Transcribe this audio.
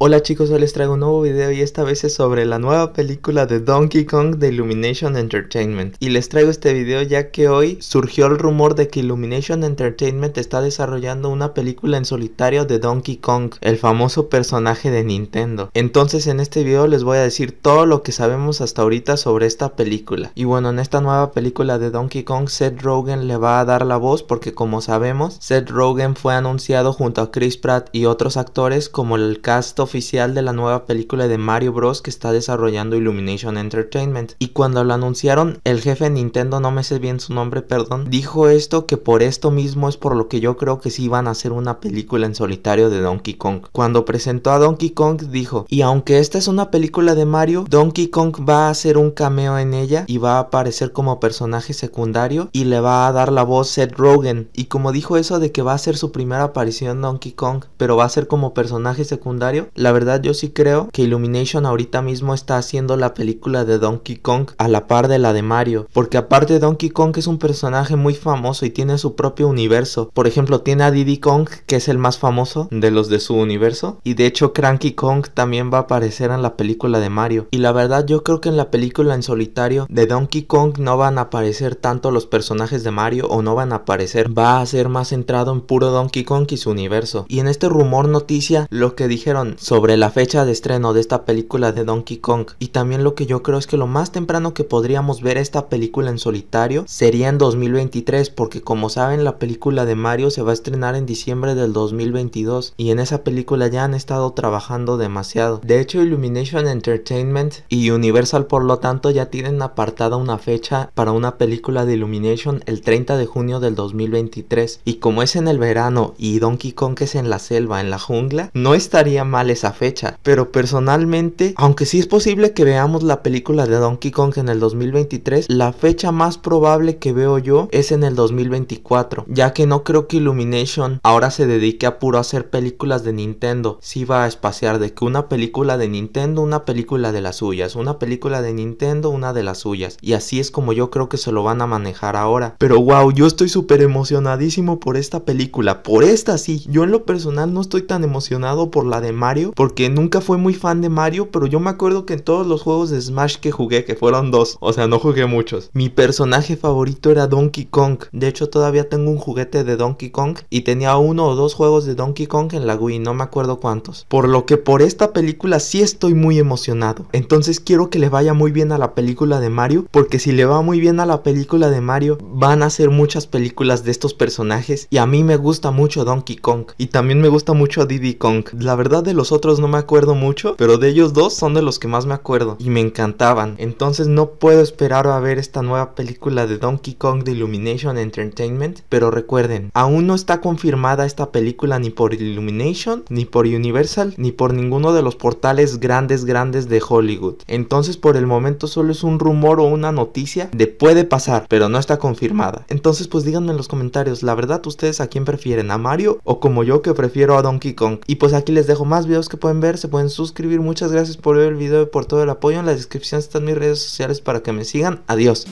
Hola chicos, hoy les traigo un nuevo video y esta vez es sobre la nueva película de Donkey Kong de Illumination Entertainment. Y les traigo este video ya que hoy surgió el rumor de que Illumination Entertainment está desarrollando una película en solitario de Donkey Kong, el famoso personaje de Nintendo. Entonces en este video les voy a decir todo lo que sabemos hasta ahorita sobre esta película. Y bueno, en esta nueva película de Donkey Kong, Seth Rogen le va a dar la voz porque como sabemos, Seth Rogen fue anunciado junto a Chris Pratt y otros actores como el cast oficial de la nueva película de Mario Bros que está desarrollando Illumination Entertainment. Y cuando lo anunciaron, el jefe de Nintendo, no me sé bien su nombre, perdón, dijo esto que por esto mismo es por lo que yo creo que sí iban a hacer una película en solitario de Donkey Kong. Cuando presentó a Donkey Kong dijo, y aunque esta es una película de Mario, Donkey Kong va a hacer un cameo en ella y va a aparecer como personaje secundario y le va a dar la voz Seth Rogen. Y como dijo eso de que va a ser su primera aparición Donkey Kong, pero va a ser como personaje secundario, la verdad yo sí creo que Illumination ahorita mismo está haciendo la película de Donkey Kong a la par de la de Mario, porque aparte Donkey Kong es un personaje muy famoso y tiene su propio universo. Por ejemplo, tiene a Diddy Kong, que es el más famoso de los de su universo, y de hecho Cranky Kong también va a aparecer en la película de Mario. Y la verdad yo creo que en la película en solitario de Donkey Kong no van a aparecer tanto los personajes de Mario o no van a aparecer, va a ser más centrado en puro Donkey Kong y su universo. Y en este rumor noticia lo que dijeron sobre la fecha de estreno de esta película de Donkey Kong y también lo que yo creo es que lo más temprano que podríamos ver esta película en solitario sería en 2023 porque como saben la película de Mario se va a estrenar en diciembre del 2022 y en esa película ya han estado trabajando demasiado. De hecho Illumination Entertainment y Universal por lo tanto ya tienen apartada una fecha para una película de Illumination el 30 de junio del 2023 y como es en el verano y Donkey Kong es en la selva, en la jungla, no estaría mal esa fecha. Pero personalmente, aunque sí es posible que veamos la película de Donkey Kong en el 2023, la fecha más probable que veo yo es en el 2024, ya que no creo que Illumination ahora se dedique a puro hacer películas de Nintendo. Si va a espaciar de que una película de Nintendo, una película de las suyas, una película de Nintendo, una de las suyas. Y así es como yo creo que se lo van a manejar ahora. Pero wow, yo estoy súper emocionadísimo por esta película, por esta sí. Yo en lo personal no estoy tan emocionado por la de Mario porque nunca fue muy fan de Mario, pero yo me acuerdo que en todos los juegos de Smash que jugué, que fueron dos, o sea, no jugué muchos, mi personaje favorito era Donkey Kong. De hecho, todavía tengo un juguete de Donkey Kong y tenía uno o dos juegos de Donkey Kong en la Wii, no me acuerdo cuántos. Por lo que por esta película sí estoy muy emocionado. Entonces quiero que le vaya muy bien a la película de Mario, porque si le va muy bien a la película de Mario, van a ser muchas películas de estos personajes y a mí me gusta mucho Donkey Kong y también me gusta mucho Diddy Kong. La verdad de los otros no me acuerdo mucho, pero de ellos dos son de los que más me acuerdo y me encantaban. Entonces no puedo esperar a ver esta nueva película de Donkey Kong de Illumination Entertainment, pero recuerden, aún no está confirmada esta película ni por Illumination, ni por Universal, ni por ninguno de los portales grandes grandes de Hollywood. Entonces por el momento solo es un rumor o una noticia de puede pasar, pero no está confirmada. Entonces pues díganme en los comentarios, la verdad ustedes a quién prefieren, a Mario o como yo que prefiero a Donkey Kong. Y pues aquí les dejo más videos que pueden ver, se pueden suscribir. Muchas gracias por ver el video y por todo el apoyo. En la descripción están mis redes sociales para que me sigan. Adiós.